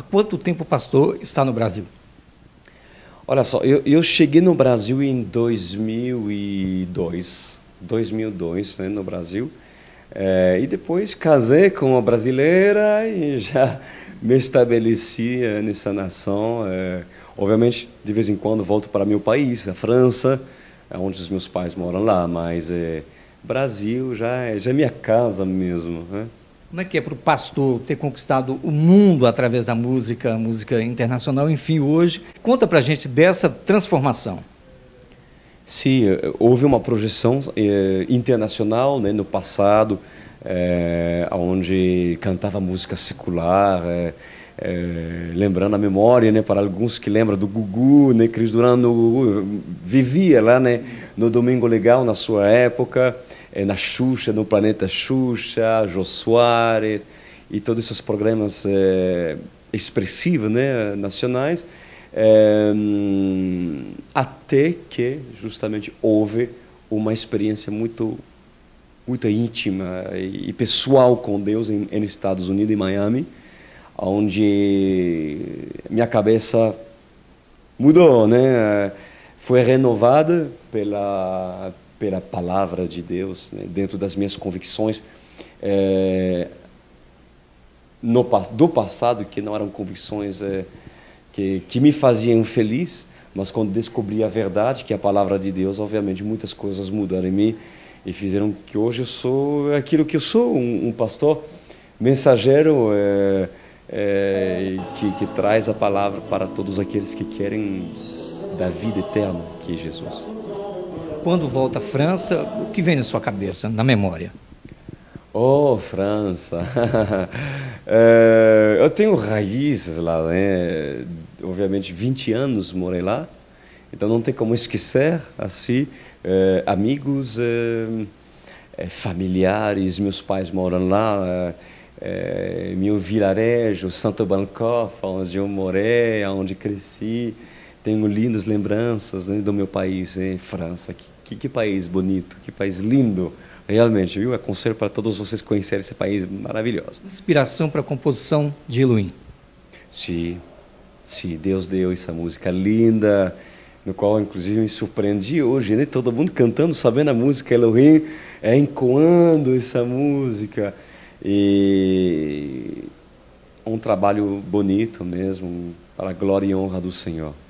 Há quanto tempo o pastor está no Brasil? Olha só, eu, eu cheguei no Brasil em 2002, 2002, né, no Brasil, é, e depois casei com uma brasileira e já me estabeleci é, nessa nação. É, obviamente, de vez em quando volto para meu país, a França, é onde os meus pais moram lá, mas é, Brasil já é, já é minha casa mesmo. Né? Como é que é para o pastor ter conquistado o mundo através da música, música internacional, enfim, hoje? Conta para a gente dessa transformação. Sim, eh, houve uma projeção eh, internacional né, no passado, eh, onde cantava música secular, lembrando a memória, né, para alguns que lembram do Gugu, né, Cris Durano vivia lá né, no Domingo Legal na sua época. Eh, na Xuxa, no Planeta Xuxa, Jô Soares e todos esses programas é, expressivos né, nacionais, é, até que justamente houve uma experiência muito muito íntima e, e pessoal com Deus em, em Estados Unidos, em Miami, onde minha cabeça mudou, né? Foi renovada pela pela palavra de Deus, né, dentro das minhas convicções é, no, do passado, que não eram convicções é, que, que me faziam feliz, mas quando descobri a verdade, que é a palavra de Deus, obviamente muitas coisas mudaram em mim e fizeram que hoje eu sou aquilo que eu sou, um, um pastor mensageiro é, é, que, que, traz a palavra para todos aqueles que querem da vida eterna, que é Jesus. Quando volta à França, o que vem na sua cabeça, na memória? Oh, França! é, eu tenho raízes lá, né? Obviamente, 20 anos morei lá, então não tem como esquecer, assim, é, amigos, é, é familiares, meus pais moram lá, é, é, meu vilarejo, Santo Bancoff, onde eu morei, onde cresci. Tenho lindas lembranças né, do meu país, né, França. Que, que, que, país bonito, que país lindo. Realmente, viu? Aconselho é para todos vocês conhecerem esse país maravilhoso. Inspiração para a composição de Elohim. Sim, sim, Deus deu essa música linda, no qual inclusive me surpreendi hoje, né? Todo mundo cantando, sabendo a música Elohim, é, encoando essa música. E um trabalho bonito mesmo, para a glória e honra do Senhor.